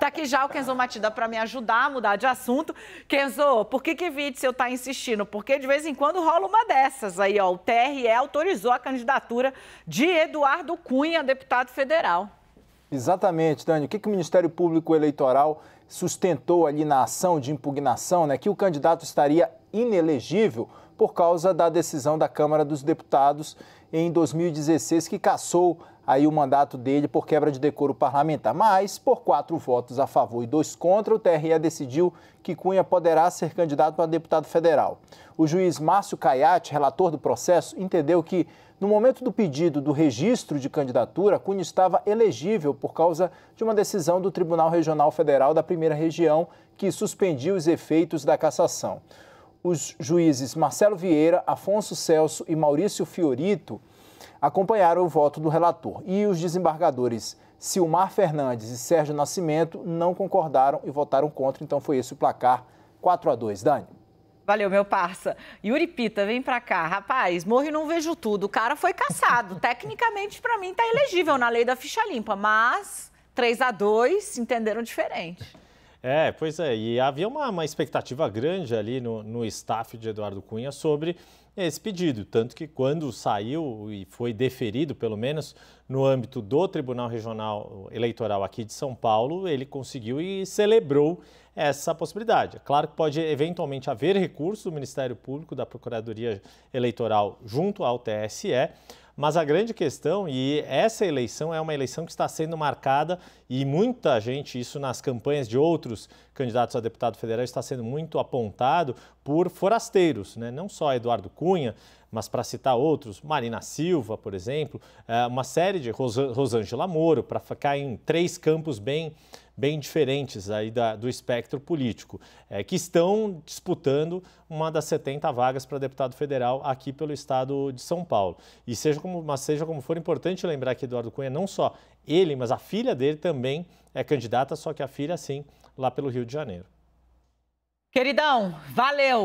Tá aqui já o Kenzo Matida para me ajudar a mudar de assunto. Kenzo, por que que Witzel tá insistindo? Porque de vez em quando rola uma dessas aí, ó. O TRE autorizou a candidatura de Eduardo Cunha, deputado federal. Exatamente, Dani. O que, que o Ministério Público Eleitoral sustentou ali na ação de impugnação né, que o candidato estaria inelegível por causa da decisão da Câmara dos Deputados em 2016 que cassou aí o mandato dele por quebra de decoro parlamentar. Mas, por quatro votos a favor e dois contra, o TRE decidiu que Cunha poderá ser candidato a deputado federal. O juiz Márcio Caiate, relator do processo, entendeu que, no momento do pedido do registro de candidatura, Cunha estava elegível por causa de uma decisão do Tribunal Regional Federal da primeira Primeira Região, que suspendiu os efeitos da cassação. Os juízes Marcelo Vieira, Afonso Celso e Maurício Fiorito acompanharam o voto do relator e os desembargadores Silmar Fernandes e Sérgio Nascimento não concordaram e votaram contra, então foi esse o placar 4 a 2. Dani. Valeu, meu parça. Yuri Pita, vem pra cá. Rapaz, morre não vejo tudo. O cara foi caçado. Tecnicamente, para mim, tá elegível na lei da ficha limpa, mas 3 a 2 entenderam diferente. É, pois é. E havia uma, uma expectativa grande ali no, no staff de Eduardo Cunha sobre esse pedido. Tanto que, quando saiu e foi deferido, pelo menos no âmbito do Tribunal Regional Eleitoral aqui de São Paulo, ele conseguiu e celebrou essa possibilidade. É claro que pode eventualmente haver recurso do Ministério Público, da Procuradoria Eleitoral junto ao TSE. Mas a grande questão, e essa eleição é uma eleição que está sendo marcada, e muita gente, isso nas campanhas de outros candidatos a deputado federal, está sendo muito apontado por forasteiros, né? não só Eduardo Cunha, mas para citar outros, Marina Silva, por exemplo, eh, uma série de Rosângela Moro, para ficar em três campos bem bem diferentes aí da, do espectro político, é, que estão disputando uma das 70 vagas para deputado federal aqui pelo estado de São Paulo. E seja como, mas seja como for, é importante lembrar que Eduardo Cunha não só ele, mas a filha dele também é candidata, só que a filha sim, lá pelo Rio de Janeiro. Queridão, valeu!